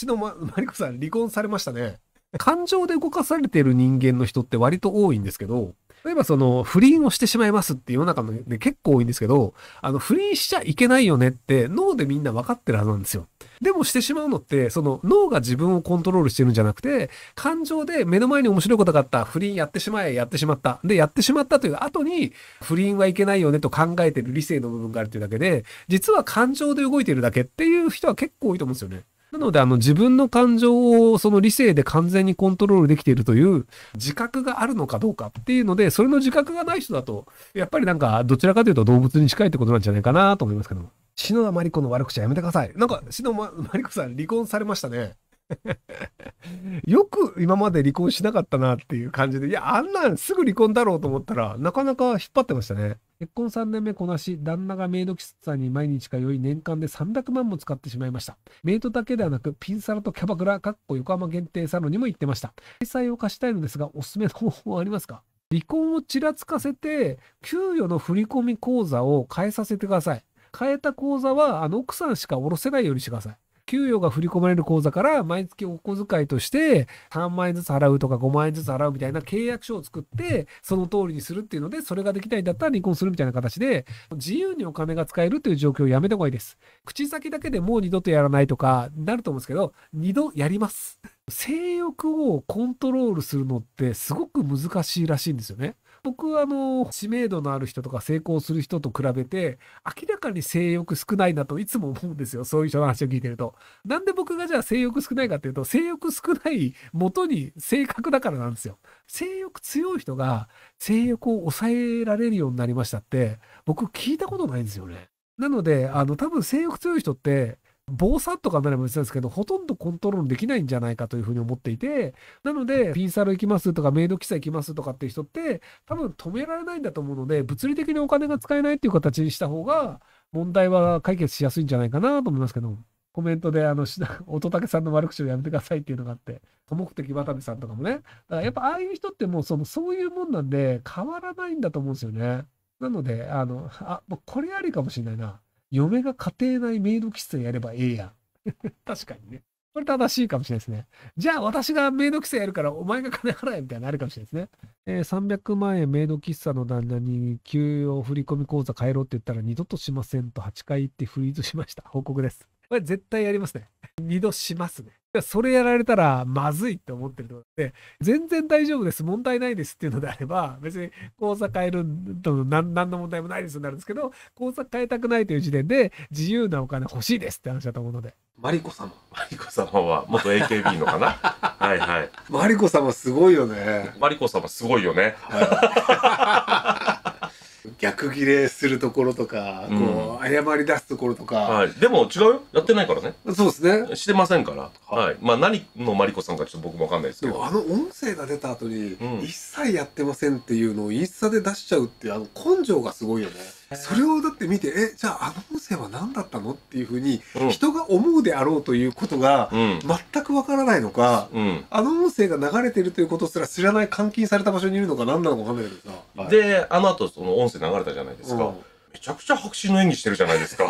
ちのま、マリコさん離婚されましたね。感情で動かされてる人間の人って割と多いんですけど、例えばその不倫をしてしまいますって世の中のね、結構多いんですけど、あの不倫しちゃいけないよねって脳でみんな分かってるはずなんですよ。でもしてしまうのって、その脳が自分をコントロールしてるんじゃなくて、感情で目の前に面白いことがあった、不倫やってしまえ、やってしまった。で、やってしまったという後に、不倫はいけないよねと考えてる理性の部分があるというだけで、実は感情で動いてるだけっていう人は結構多いと思うんですよね。なので、あの、自分の感情をその理性で完全にコントロールできているという自覚があるのかどうかっていうので、それの自覚がない人だと、やっぱりなんか、どちらかというと動物に近いってことなんじゃないかなと思いますけども。篠田真理子の悪口はやめてください。なんか、篠田真理子さん離婚されましたね。よく今まで離婚しなかったなっていう感じで、いや、あんなんすぐ離婚だろうと思ったら、なかなか引っ張ってましたね。結婚3年目こなし、旦那がメイド喫茶に毎日通い、年間で300万も使ってしまいました。メイドだけではなく、ピンサロとキャバクラ、かっこ横浜限定サロンにも行ってました。開催を貸したいのですが、おすすめの方法はありますか離婚をちらつかせて、給与の振込口座を変えさせてください。変えた口座は、あの奥さんしかおろせないようにしてください。給与が振り込まれる口座から毎月お小遣いとして3万円ずつ払うとか5万円ずつ払うみたいな契約書を作って、その通りにするっていうので、それができないんだったら離婚するみたいな形で、自由にお金が使えるという状況をやめた方がいいです。口先だけでもう二度とやらないとかなると思うんですけど、二度やります。性欲をコントロールするのってすごく難しいらしいんですよね。僕はあの、知名度のある人とか成功する人と比べて、明らかに性欲少ないなといつも思うんですよ。そういう人の話を聞いてると。なんで僕がじゃあ性欲少ないかっていうと、性欲少ない元に性格だからなんですよ。性欲強い人が性欲を抑えられるようになりましたって、僕聞いたことないんですよね。なので、あの、多分性欲強い人って、防んとかなら別ですけど、ほとんどコントロールできないんじゃないかというふうに思っていて、なので、ピンサロ行きますとか、メイド記載行きますとかっていう人って、多分止められないんだと思うので、物理的にお金が使えないっていう形にした方が、問題は解決しやすいんじゃないかなと思いますけど、コメントで、あの、乙武さんの悪口をやめてくださいっていうのがあって、多目的渡部さんとかもね。だからやっぱああいう人ってもうその、そういうもんなんで、変わらないんだと思うんですよね。なので、あの、あ、これありかもしれないな。嫁が家庭内メイド喫茶やればええやん。確かにね。これ正しいかもしれないですね。じゃあ私がメイド喫茶やるからお前が金払えみたいなのあるかもしれないですね。えー、300万円メイド喫茶の旦那に給与振込口座変えろって言ったら二度としませんと8回言ってフリーズしました。報告です。これ絶対やりますね。二度しますね。それやられたらまずいって思ってるので、全然大丈夫です、問題ないですっていうのであれば、別に口座変えると何の問題もないですになるんですけど、口座変えたくないという時点で、自由なお金欲しいですって話だと思うので。マリコ様。マリコ様は元 AKB のかな はいはい。マリコ様すごいよね。マリコ様すごいよね。はい逆ギレするところとか、うん、こう謝り出すところとか、はい、でも違うよやってないからねそうですねしてませんから、はいまあ、何のマリコさんかちょっと僕もわかんないですけどあの音声が出た後に、うん、一切やってませんっていうのをインスタで出しちゃうってあの根性がすごいよねそれをだって見てえじゃああの音声は何だったのっていうふうに、人が思うであろうということが全くわからないのか、うんあの音声が流れてるということすら知らない監禁された場所にいるのか何なのかわかんないけどさ、であの後その音声流れたじゃないですか、うんめちゃくちゃ白紙の演技してるじゃないですか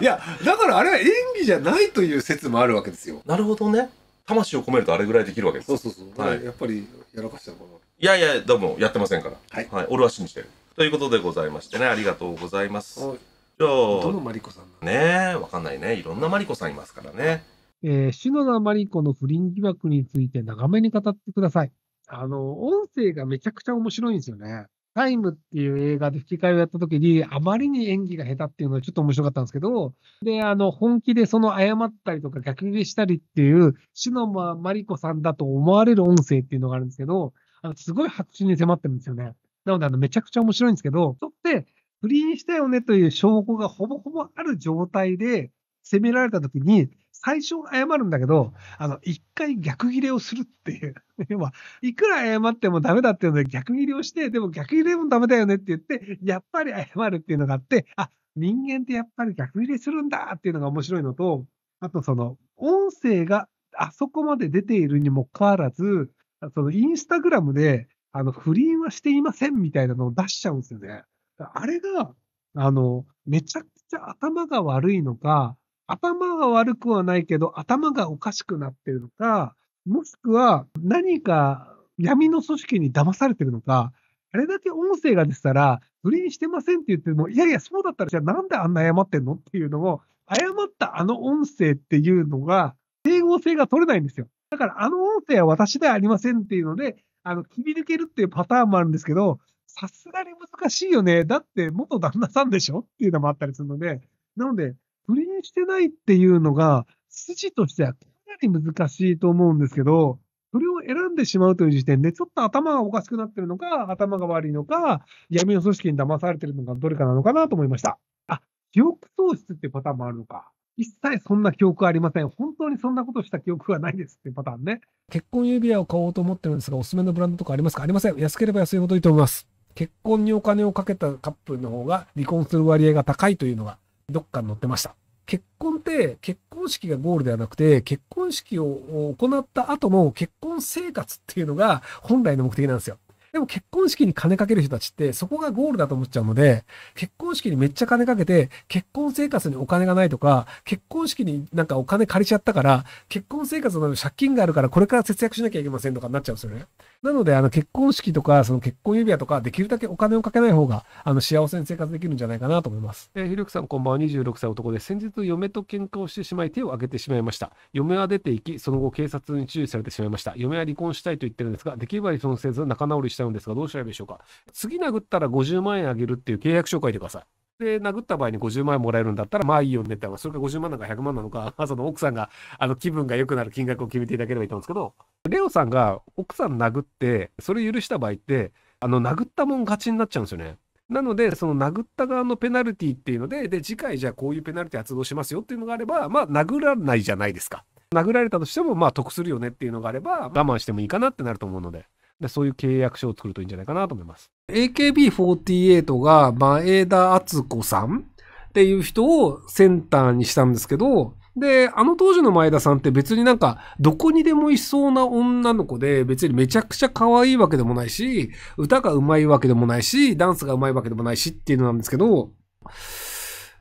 いやだからあれは演技じゃないという説もあるわけですよなるほどね魂を込めるとあれぐらいできるわけですそうそうそう、はいやっぱりやらかしたのかないやいやでもやってませんからはい俺は信じてるということでございましてね、ありがとうございます。じゃあ、どのマリコさんねわかんないね。いろんなマリコさんいますからね。えー、篠田マリコの不倫疑惑について長めに語ってください。あの、音声がめちゃくちゃ面白いんですよね。タイムっていう映画で吹き替えをやった時に、あまりに演技が下手っていうのはちょっと面白かったんですけど、で、あの、本気でその謝ったりとか逆ギレしたりっていう、篠間真理子さんだと思われる音声っていうのがあるんですけど、あのすごい白紙に迫ってるんですよね。なので、あの、めちゃくちゃ面白いんですけど、そって、不倫したよねという証拠がほぼほぼある状態で、責められた時に、最初謝るんだけど、あの、一回逆切れをするっていう。ま あ、いくら謝ってもダメだっていうので逆切れをして、でも逆切れもダメだよねって言って、やっぱり謝るっていうのがあって、あ、人間ってやっぱり逆切れするんだっていうのが面白いのと、あとその、音声があそこまで出ているにもかかわらず、そのインスタグラムであの、不倫はしていませんみたいなのを出しちゃうんですよね。あれが、あの、めちゃくちゃ頭が悪いのか、頭が悪くはないけど、頭がおかしくなってるのか、もしくは何か闇の組織に騙されてるのか、あれだけ音声が出てたら、不倫してませんって言っても、いやいや、そうだったら、じゃあなんであんな謝ってんのっていうのを、謝ったあの音声っていうのが、整合性が取れないんですよ。だから、あの音声は私ではありませんっていうので、あの、切り抜けるっていうパターンもあるんですけど、さすがに難しいよね。だって元旦那さんでしょっていうのもあったりするので、なので、不倫してないっていうのが、筋としてはかなり難しいと思うんですけど、それを選んでしまうという時点で、ちょっと頭がおかしくなってるのか、頭が悪いのか、闇の組織に騙されてるのか、どれかなのかなと思いました。あ、記憶喪失っていうパターンもあるのか。一切そんな記憶はありません。本当にそんなことした記憶はないですっていうパターンね。結婚指輪を買おうと思ってるんですが、おすすめのブランドとかありますかありません。安ければ安いほどいいと思います。結婚にお金をかけたカップルの方が離婚する割合が高いというのがどっかに載ってました。結婚って結婚式がゴールではなくて、結婚式を行った後の結婚生活っていうのが本来の目的なんですよ。でも結婚式に金かける人たちってそこがゴールだと思っちゃうので、結婚式にめっちゃ金かけて、結婚生活にお金がないとか、結婚式になんかお金借りちゃったから、結婚生活の借金があるからこれから節約しなきゃいけませんとかになっちゃうんですよね。なので、あの結婚式とか、その結婚指輪とか、できるだけお金をかけない方が、あの幸せに生活できるんじゃないかなと思います。えー、ひろきさんこんばんは、26歳男で、先日嫁と喧嘩をしてしまい手を挙げてしまいました。嫁は出て行き、その後警察に注意されてしまいました。嫁は離婚したいと言ってるんですが、できれば離婚せず仲直りしたゃうんですが、どうしたらいいでしょうか。次殴ったら50万円あげるっていう契約書を書いてください。で、殴った場合に50万円もらえるんだったら、まあいいよねって、それが50万なのか100万なのか、その奥さんが、あの、気分が良くなる金額を決めていただければいいと思うんですけど、レオさんが奥さん殴って、それ許した場合って、あの、殴ったもん勝ちになっちゃうんですよね。なので、その殴った側のペナルティっていうので、で、次回じゃあこういうペナルティ発動しますよっていうのがあれば、まあ、殴らないじゃないですか。殴られたとしても、まあ、得するよねっていうのがあれば、我慢してもいいかなってなると思うので。そういう契約書を作るといいんじゃないかなと思います。AKB48 が前田敦子さんっていう人をセンターにしたんですけど、で、あの当時の前田さんって別になんか、どこにでもいそうな女の子で、別にめちゃくちゃ可愛いわけでもないし、歌が上手いわけでもないし、ダンスが上手いわけでもないしっていうのなんですけど、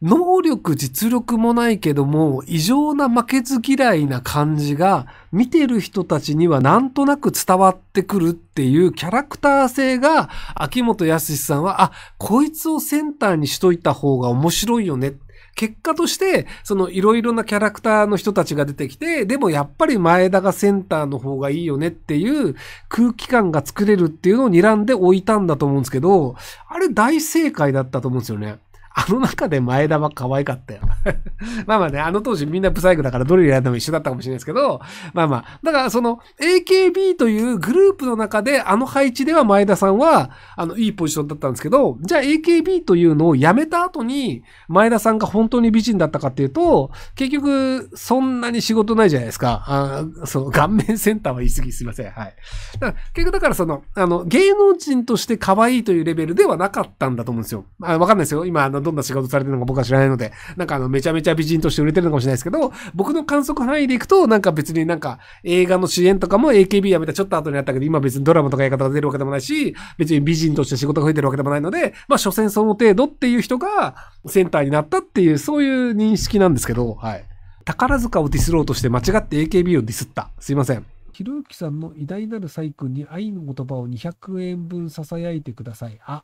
能力、実力もないけども、異常な負けず嫌いな感じが、見てる人たちにはなんとなく伝わってくるっていうキャラクター性が、秋元康さんは、あ、こいつをセンターにしといた方が面白いよね。結果として、そのいろいろなキャラクターの人たちが出てきて、でもやっぱり前田がセンターの方がいいよねっていう空気感が作れるっていうのを睨んでおいたんだと思うんですけど、あれ大正解だったと思うんですよね。あの中で前田は可愛かったよ。まあまあね、あの当時みんなブサイクだからどれやっても一緒だったかもしれないですけど、まあまあ。だからその AKB というグループの中であの配置では前田さんは、あの、いいポジションだったんですけど、じゃあ AKB というのを辞めた後に前田さんが本当に美人だったかっていうと、結局そんなに仕事ないじゃないですか。あその顔面センターは言い過ぎすいません。はい。だから結局だからその、あの、芸能人として可愛いというレベルではなかったんだと思うんですよ。あわかんないですよ。今、あの、どんな仕事されてるのか僕は知らないので、なんかあの、めちゃめちゃ美人として売れてるのかもしれないですけど、僕の観測範囲でいくと、なんか別になんか、映画の主演とかも AKB やめたちょっと後にあったけど、今別にドラマとか映画とか出るわけでもないし、別に美人として仕事が増えてるわけでもないので、まあ、所詮その程度っていう人がセンターになったっていう、そういう認識なんですけど、はい。宝塚をディスろうとして間違って AKB をディスった。すいません。ひろゆきさんの偉大なる細君に愛の言葉を200円分囁いてください。あ、